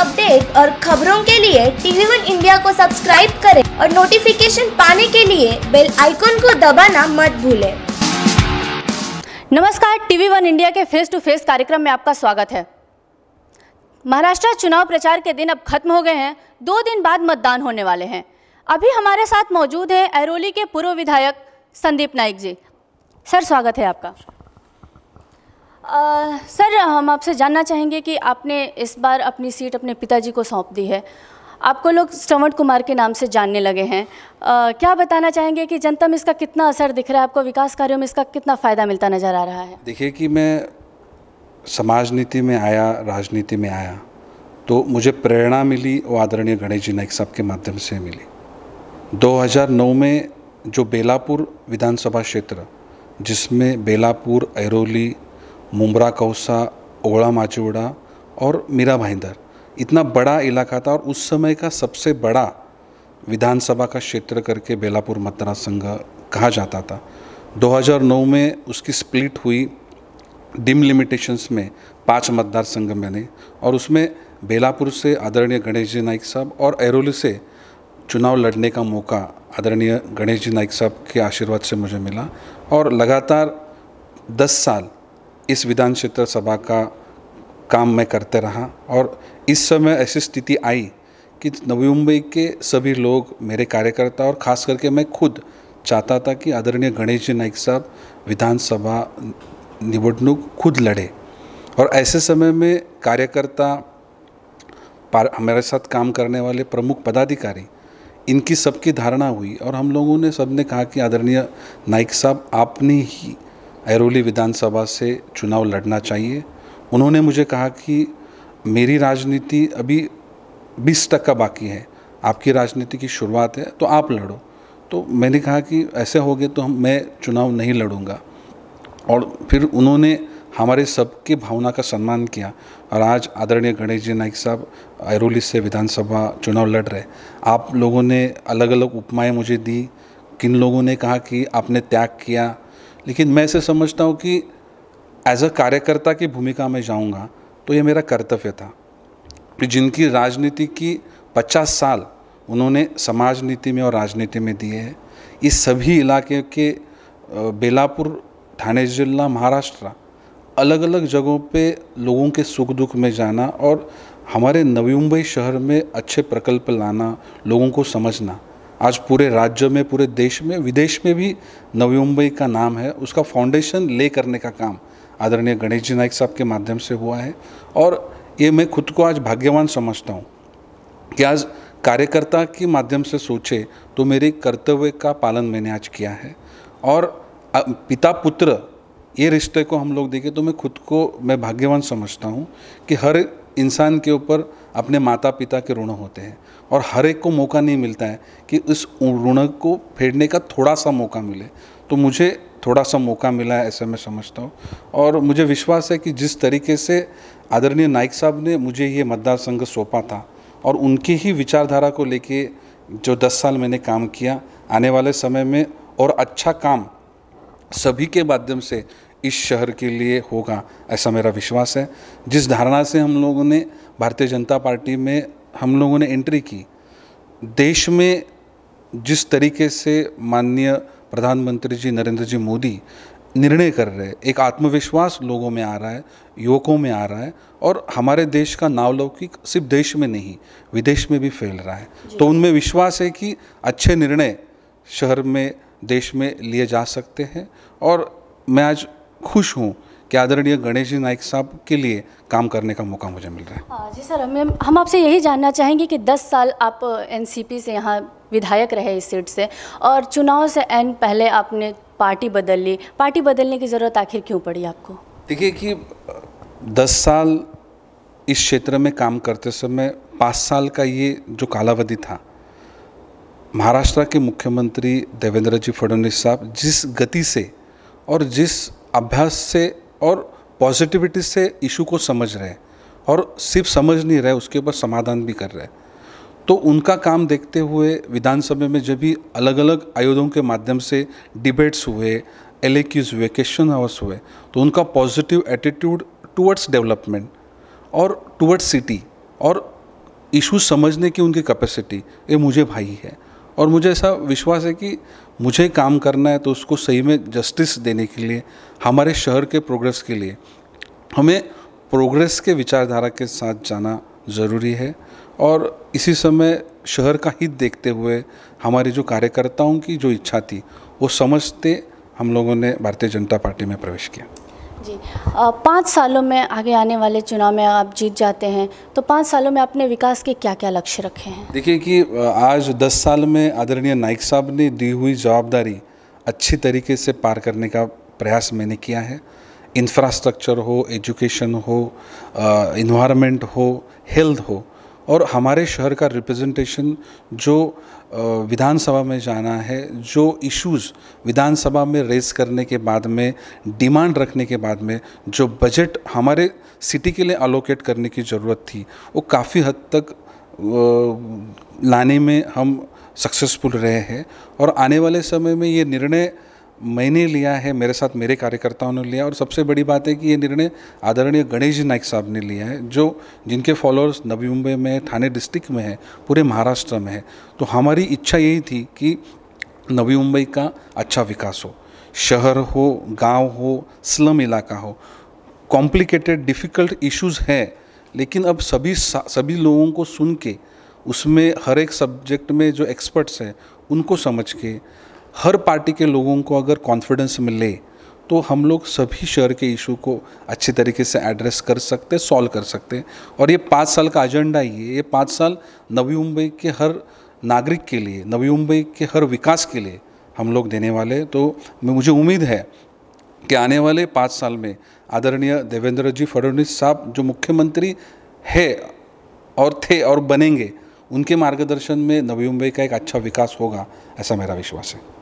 Update और खबरों के लिए टीवी वन इंडिया को सब्सक्राइब करें और नोटिफिकेशन पाने के लिए बेल आइकॉन को दबाना मत भूलें। नमस्कार टीवी वन इंडिया के फेस टू फेस कार्यक्रम में आपका स्वागत है महाराष्ट्र चुनाव प्रचार के दिन अब खत्म हो गए हैं दो दिन बाद मतदान होने वाले हैं अभी हमारे साथ मौजूद है एरोली के पूर्व विधायक संदीप नाइक जी सर स्वागत है आपका आ, सर हम आपसे जानना चाहेंगे कि आपने इस बार अपनी सीट अपने पिताजी को सौंप दी है आपको लोग श्रवण कुमार के नाम से जानने लगे हैं आ, क्या बताना चाहेंगे कि जनता में इसका कितना असर दिख रहा है आपको विकास कार्यों में इसका कितना फ़ायदा मिलता नज़र आ रहा है देखिए कि मैं समाज नीति में आया राजनीति में आया तो मुझे प्रेरणा मिली वो आदरणीय गणेश जी नाइक साहब के माध्यम से मिली 2009 में जो बेलापुर विधानसभा क्षेत्र जिसमें बेलापुर ऐरोली मुमरा कौसा ओड़ा माचूड़ा और मीरा भाईंदर इतना बड़ा इलाका था और उस समय का सबसे बड़ा विधानसभा का क्षेत्र करके बेलापुर मतदार संघ कहा जाता था 2009 में उसकी स्प्लिट हुई डिम लिमिटेशंस में पांच मतदार संघ बने और उसमें बेलापुर से आदरणीय गणेश जी नाइक साहब और एरोली से चुनाव लड़ने का मौका आदरणीय गणेश जी नाइक साहब के आशीर्वाद से मुझे मिला और लगातार 10 साल इस विधान क्षेत्र सभा का काम मैं करते रहा और इस समय ऐसी स्थिति आई कि नवी मुंबई के सभी लोग मेरे कार्यकर्ता और ख़ास करके मैं खुद चाहता था कि आदरणीय गणेश जी नाइक साहब विधानसभा निवडणूक खुद लड़े और ऐसे समय में कार्यकर्ता हमारे साथ काम करने वाले प्रमुख पदाधिकारी इनकी सबकी धारणा हुई और हम लोगों ने सबने कहा कि आदरणीय नाइक साहब आपने ही ऐरोली विधानसभा से चुनाव लड़ना चाहिए उन्होंने मुझे कहा कि मेरी राजनीति अभी बीस तक का बाकी है आपकी राजनीति की शुरुआत है तो आप लड़ो तो मैंने कहा कि ऐसे हो गए तो हम मैं चुनाव नहीं लड़ूंगा और फिर उन्होंने हमारे सबके भावना का सम्मान किया और आज आदरणीय गणेश जी नाइक साहब ऐरोली से विधानसभा चुनाव लड़ रहे आप लोगों ने अलग अलग उपमाएँ मुझे दी किन लोगों ने कहा कि आपने त्याग किया लेकिन मैं इसे समझता हूँ कि एज अ कार्यकर्ता की भूमिका में जाऊँगा तो ये मेरा कर्तव्य था कि जिनकी राजनीति की पचास साल उन्होंने समाज नीति में और राजनीति में दिए हैं इस सभी इलाके के बेलापुर थाने जिला महाराष्ट्र अलग अलग जगहों पे लोगों के सुख दुख में जाना और हमारे नवी मुंबई शहर में अच्छे प्रकल्प लाना लोगों को समझना आज पूरे राज्य में पूरे देश में विदेश में भी नवी मुंबई का नाम है उसका फाउंडेशन ले करने का काम आदरणीय गणेश जी नाइक साहब के माध्यम से हुआ है और ये मैं खुद को आज भाग्यवान समझता हूँ कि आज कार्यकर्ता के माध्यम से सोचे तो मेरे कर्तव्य का पालन मैंने आज किया है और पिता पुत्र ये रिश्ते को हम लोग देखें तो मैं खुद को मैं भाग्यवान समझता हूँ कि हर इंसान के ऊपर अपने माता पिता के ऋण होते हैं और हर एक को मौका नहीं मिलता है कि इस ऋण को फेरने का थोड़ा सा मौका मिले तो मुझे थोड़ा सा मौका मिला है ऐसा मैं समझता हूँ और मुझे विश्वास है कि जिस तरीके से आदरणीय नाइक साहब ने मुझे ये मतदार संघ सौंपा था और उनकी ही विचारधारा को लेके जो दस साल मैंने काम किया आने वाले समय में और अच्छा काम सभी के माध्यम से इस शहर के लिए होगा ऐसा मेरा विश्वास है जिस धारणा से हम लोगों ने भारतीय जनता पार्टी में हम लोगों ने एंट्री की देश में जिस तरीके से माननीय प्रधानमंत्री जी नरेंद्र जी मोदी निर्णय कर रहे हैं एक आत्मविश्वास लोगों में आ रहा है युवकों में आ रहा है और हमारे देश का नावलौकिक सिर्फ देश में नहीं विदेश में भी फैल रहा है तो उनमें विश्वास है कि अच्छे निर्णय शहर में देश में लिए जा सकते हैं और मैं आज खुश हूँ कि आदरणीय गणेश जी नाइक साहब के लिए काम करने का मौका मुझे मिल रहा है हाँ जी सर हमें हम आपसे यही जानना चाहेंगे कि 10 साल आप एनसीपी से यहाँ विधायक रहे इस सीट से और चुनाव से एन पहले आपने पार्टी बदल ली पार्टी बदलने की ज़रूरत आखिर क्यों पड़ी आपको देखिए कि दस साल इस क्षेत्र में काम करते समय पाँच साल का ये जो कालावधि था महाराष्ट्र के मुख्यमंत्री देवेंद्र जी फडणवीस साहब जिस गति से और जिस अभ्यास से और पॉजिटिविटी से इशू को समझ रहे हैं और सिर्फ समझ नहीं रहे उसके ऊपर समाधान भी कर रहे हैं तो उनका काम देखते हुए विधानसभा में जब भी अलग अलग आयोधों के माध्यम से डिबेट्स हुए एल हुए क्वेश्चन हाउस हुए तो उनका पॉजिटिव एटीट्यूड टुवर्ड्स डेवलपमेंट और टुवर्ड्स सिटी और इशू समझने की उनकी कैपेसिटी ये मुझे भाई है और मुझे ऐसा विश्वास है कि मुझे काम करना है तो उसको सही में जस्टिस देने के लिए हमारे शहर के प्रोग्रेस के लिए हमें प्रोग्रेस के विचारधारा के साथ जाना ज़रूरी है और इसी समय शहर का हित देखते हुए हमारे जो कार्यकर्ताओं की जो इच्छा थी वो समझते हम लोगों ने भारतीय जनता पार्टी में प्रवेश किया जी पाँच सालों में आगे आने वाले चुनाव में आप जीत जाते हैं तो पाँच सालों में आपने विकास के क्या क्या लक्ष्य रखे हैं देखिए कि आज दस साल में आदरणीय नाइक साहब ने दी हुई जवाबदारी अच्छी तरीके से पार करने का प्रयास मैंने किया है इंफ्रास्ट्रक्चर हो एजुकेशन हो इन्वायरमेंट हो हेल्थ हो और हमारे शहर का रिप्रेजेंटेशन जो विधानसभा में जाना है जो इश्यूज़ विधानसभा में रेस करने के बाद में डिमांड रखने के बाद में जो बजट हमारे सिटी के लिए अलोकेट करने की ज़रूरत थी वो काफ़ी हद तक लाने में हम सक्सेसफुल रहे हैं और आने वाले समय में ये निर्णय मैंने लिया है मेरे साथ मेरे कार्यकर्ताओं ने लिया और सबसे बड़ी बात है कि ये निर्णय आदरणीय गणेश जी नाइक साहब ने लिया है जो जिनके फॉलोअर्स नवी मुंबई में थाने डिस्ट्रिक्ट में है पूरे महाराष्ट्र में है तो हमारी इच्छा यही थी कि नवी मुंबई का अच्छा विकास हो शहर हो गांव हो स्लम इलाका हो कॉम्प्लिकेटेड डिफ़िकल्ट इश्यूज़ हैं लेकिन अब सभी सभी लोगों को सुन के उसमें हर एक सब्जेक्ट में जो एक्सपर्ट्स हैं उनको समझ के हर पार्टी के लोगों को अगर कॉन्फिडेंस मिले तो हम लोग सभी शहर के इशू को अच्छे तरीके से एड्रेस कर सकते सॉल्व कर सकते और ये पाँच साल का एजेंडा ही है ये पाँच साल नवी मुंबई के हर नागरिक के लिए नवी मुंबई के हर विकास के लिए हम लोग देने वाले तो मुझे उम्मीद है कि आने वाले पाँच साल में आदरणीय देवेंद्र जी फडणवीस साहब जो मुख्यमंत्री है और थे और बनेंगे उनके मार्गदर्शन में नवी मुंबई का एक अच्छा विकास होगा ऐसा मेरा विश्वास है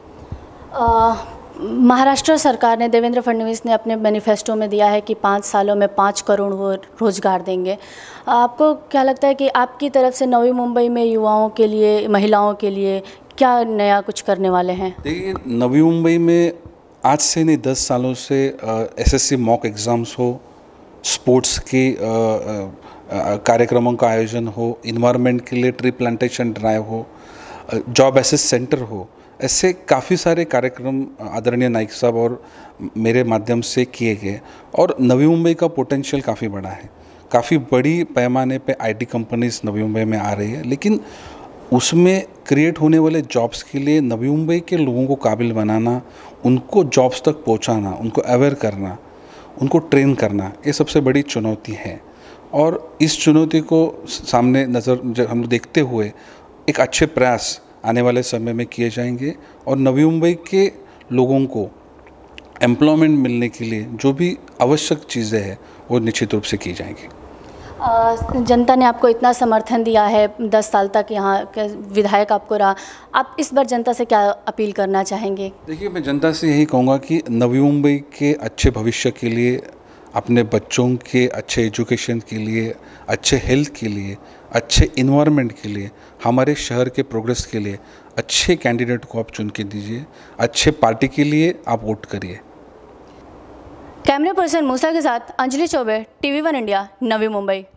महाराष्ट्र सरकार ने देवेंद्र फडणवीस ने अपने मैनिफेस्टो में दिया है कि पाँच सालों में पाँच करोड़ वो रोज़गार देंगे आपको क्या लगता है कि आपकी तरफ से नवी मुंबई में युवाओं के लिए महिलाओं के लिए क्या नया कुछ करने वाले हैं देखिए नवी मुंबई में आज से नहीं दस सालों से एसएससी मॉक एग्ज़ाम्स हो स्पोर्ट्स के कार्यक्रमों का आयोजन हो इन्वायरमेंट के लिए ट्री प्लांटेशन ड्राइव हो जॉब एसेस सेंटर हो ऐसे काफ़ी सारे कार्यक्रम आदरणीय नाइक साहब और मेरे माध्यम से किए गए और नवी मुंबई का पोटेंशियल काफ़ी बड़ा है काफ़ी बड़ी पैमाने पे आईटी कंपनीज नवी मुंबई में आ रही है लेकिन उसमें क्रिएट होने वाले जॉब्स के लिए नवी मुंबई के लोगों को काबिल बनाना उनको जॉब्स तक पहुंचाना, उनको अवेयर करना उनको ट्रेन करना ये सबसे बड़ी चुनौती है और इस चुनौती को सामने नज़र हम देखते हुए एक अच्छे प्रयास आने वाले समय में किए जाएंगे और नवी मुंबई के लोगों को एम्प्लॉयमेंट मिलने के लिए जो भी आवश्यक चीज़ें हैं वो निश्चित रूप से की जाएंगी जनता ने आपको इतना समर्थन दिया है दस साल तक यहाँ के विधायक आपको रहा आप इस बार जनता से क्या अपील करना चाहेंगे देखिए मैं जनता से यही कहूँगा कि नवी मुंबई के अच्छे भविष्य के लिए अपने बच्चों के अच्छे एजुकेशन के लिए अच्छे हेल्थ के लिए अच्छे इन्वायरमेंट के लिए हमारे शहर के प्रोग्रेस के लिए अच्छे कैंडिडेट को आप चुन के दीजिए अच्छे पार्टी के लिए आप वोट करिए कैमरा पर्सन मूसा के साथ Anjali Choubey TV one India Navi Mumbai